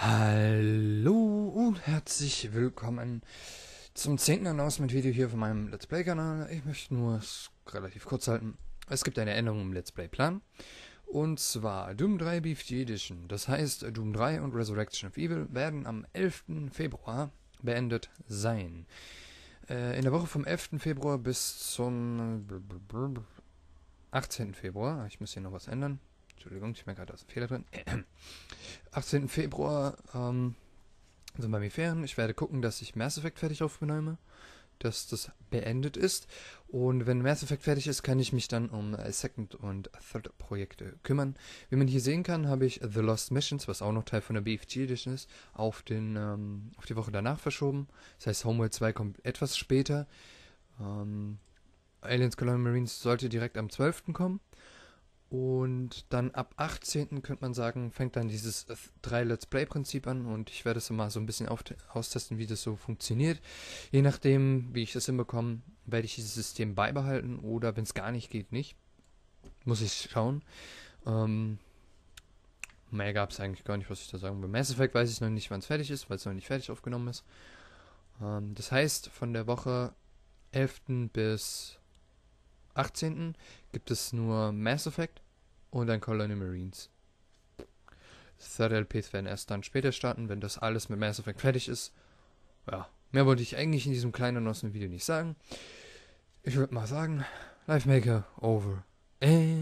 Hallo und herzlich willkommen zum 10. Announcement-Video hier von meinem Let's Play-Kanal. Ich möchte nur es relativ kurz halten. Es gibt eine Änderung im Let's Play-Plan. Und zwar Doom 3 BFG Edition. Das heißt, Doom 3 und Resurrection of Evil werden am 11. Februar beendet sein. Äh, in der Woche vom 11. Februar bis zum 18. Februar. Ich muss hier noch was ändern. Entschuldigung, ich merke gerade, da ist ein Fehler drin. 18. Februar ähm, sind bei mir Ferien. Ich werde gucken, dass ich Mass Effect fertig aufnehme, dass das beendet ist. Und wenn Mass Effect fertig ist, kann ich mich dann um äh, Second- und Third-Projekte kümmern. Wie man hier sehen kann, habe ich The Lost Missions, was auch noch Teil von der BFG Edition ist, auf, den, ähm, auf die Woche danach verschoben. Das heißt, Homeworld 2 kommt etwas später. Ähm, Aliens Colonial Marines sollte direkt am 12. kommen. Und dann ab 18. könnte man sagen, fängt dann dieses 3-Let's-Play-Prinzip an und ich werde es mal so ein bisschen austesten, wie das so funktioniert. Je nachdem, wie ich das hinbekomme, werde ich dieses System beibehalten oder wenn es gar nicht geht, nicht. Muss ich schauen. Ähm, mehr gab es eigentlich gar nicht, was ich da sagen will. Mass Effect weiß ich noch nicht, wann es fertig ist, weil es noch nicht fertig aufgenommen ist. Ähm, das heißt, von der Woche 11. bis 18. gibt es nur Mass Effect und ein Colony Marines. Third LPs werden erst dann später starten, wenn das alles mit Mass Effect fertig ist. Ja, mehr wollte ich eigentlich in diesem kleinen neuesten Video nicht sagen. Ich würde mal sagen, Life Maker over. And